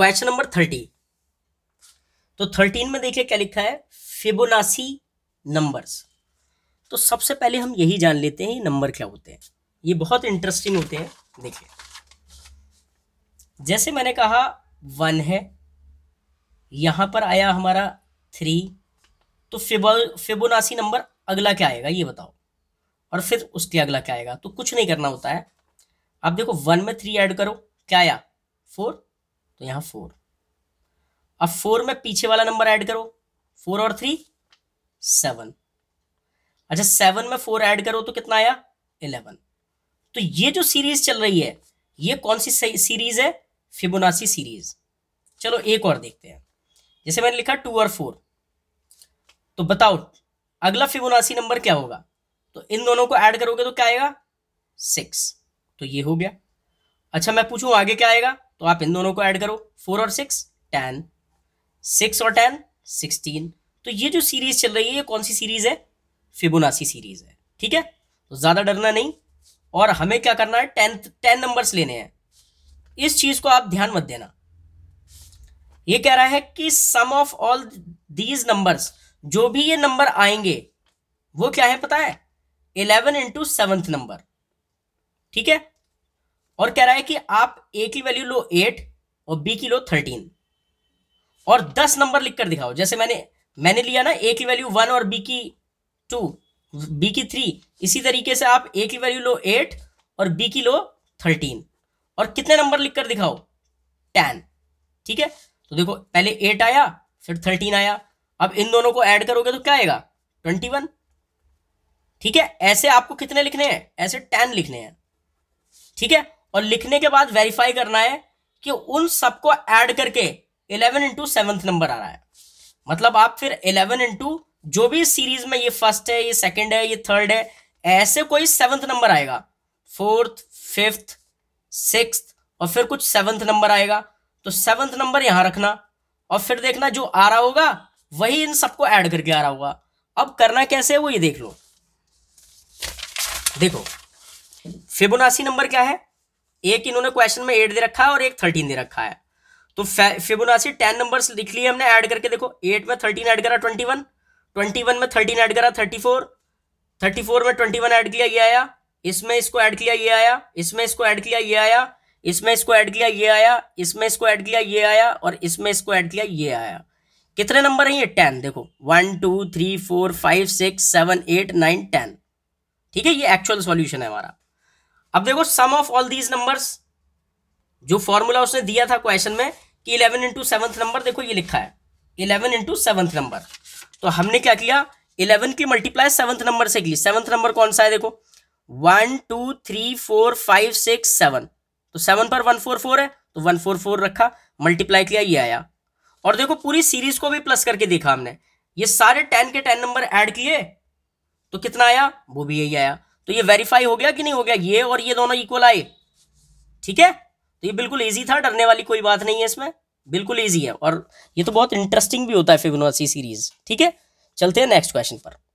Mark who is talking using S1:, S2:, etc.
S1: question number thirty तो thirteen में देखिए क्या लिखा है फिबोनासी नंबर्स तो सबसे पहले हम यही जान लेते हैं नंबर क्या होते हैं ये बहुत इंटरेस्टिंग होते हैं देखिए जैसे मैंने कहा वन है यहां पर आया हमारा थ्री तो फिबो फिबोनासी नंबर अगला क्या आएगा ये बताओ और फिर उसके अगला क्या आएगा तो कुछ नहीं करना होता है आप देखो वन में थ्री ऐड करो क्या आया फोर तो यहां फोर अब फोर में पीछे वाला नंबर ऐड करो फोर और थ्री सेवन अच्छा सेवन में फोर ऐड करो तो कितना आया इलेवन तो ये जो सीरीज चल रही है ये कौन सी सीरीज है फिबोनासी सीरीज चलो एक और देखते हैं जैसे मैंने लिखा टू और फोर तो बताओ अगला फिबोनासी नंबर क्या होगा तो इन दोनों को ऐड करोगे तो क्या आएगा सिक्स तो ये हो गया अच्छा मैं पूछूं आगे क्या आएगा तो आप इन दोनों को ऐड करो फोर और सिक्स टेन सिक्स और टेन सिक्सटीन तो ये जो सीरीज चल रही है ये कौन सी सीरीज है फिबोनासी सीरीज है ठीक है तो ज़्यादा डरना नहीं और हमें क्या करना है टेन टेन नंबर्स लेने हैं इस चीज़ को आप ध्यान मत देना ये कह रहा है कि sum of all these numbers जो भी ये नंबर आएंगे वो क्या है पता है इलेवन इंटू सेवंथ नंबर ठीक है और कह रहा है कि आप ए की वैल्यू लो एट और बी की लो थर्टीन और दस नंबर लिखकर दिखाओ जैसे मैंने मैंने लिया ना ए की वैल्यू वन और बी की टू बी की थ्री इसी तरीके से आप ए की वैल्यू लो एट और बी की लो थर्टीन और कितने नंबर लिखकर दिखाओ टेन ठीक है तो देखो पहले एट आया फिर थर्टीन आया अब इन दोनों को ऐड करोगे तो क्या आएगा ट्वेंटी वन ठीक है ऐसे आपको कितने लिखने हैं ऐसे टेन लिखने हैं ठीक है और लिखने के बाद वेरीफाई करना है कि उन सबको ऐड करके इलेवन इंटू सेवन्थ नंबर आ रहा है मतलब आप फिर इलेवन इंटू जो भी सीरीज में ये फर्स्ट है ये सेकंड है ये थर्ड है ऐसे कोई सेवंथ नंबर आएगा फोर्थ फिफ्थ सिक्स और फिर कुछ सेवंथ नंबर आएगा तो सेवंथ नंबर यहां रखना और फिर देखना जो आ रहा होगा वही इन सबको ऐड करके आ रहा होगा अब करना कैसे है वो ये देख लो देखो फिबोनासी नंबर क्या है एक इन्होंने क्वेश्चन में एट दे रखा है और एक थर्टीन दे रखा है तो फिबोनाची टेन नंबर्स लिख लिए हमने ऐड करके देखो एट में थर्टीन ऐड करा ट्वेंटी वन ट्वेंटी वन में थर्टीन ऐड करा थर्टी फोर थर्टी फोर में ट्वेंटी वन ऐड किया ये आया इसमें इसको ऐड किया ये आया इसमें इसको ऐड किया ये आया इसमें इसको ऐड किया ये आया इसमें इसको ऐड किया ये आया और इसमें इसको ऐड किया ये आया कितने नंबर हैं ये टेन देखो one two three four five six seven eight nine ten ठीक है ये एक्चुअल सॉल्यूशन है हमारा अब देखो sum of all these numbers जो फॉर्मूला उसने दिया था क्वेश्चन में कि इलेवन इंटू सेवंथ नंबर देखो ये लिखा है इलेवन इंटू सेवंथ नंबर तो हमने क्या किया इलेवन की मल्टीप्लाई सेवंथ नंबर से की सेवंथ नंबर कौन सा है देखो one two three four five six seven तो सेवन पर वन फोर फोर है तो वन फोर फोर रखा मल्टीप्लाई किया ये आया और देखो पूरी सीरीज को भी प्लस करके देखा हमने ये सारे टेन के टेन नंबर एड किए तो कितना आया वो भी यही आया तो ये वेरीफाई हो गया कि नहीं हो गया ये और ये दोनों इक्वल आए ठीक है तो ये बिल्कुल ईजी था डरने वाली कोई बात नहीं है इसमें बिल्कुल ईजी है और ये तो बहुत इंटरेस्टिंग भी होता है फिबोनाची सीरीज ठीक है चलते हैं नेक्स्ट क्वेश्चन पर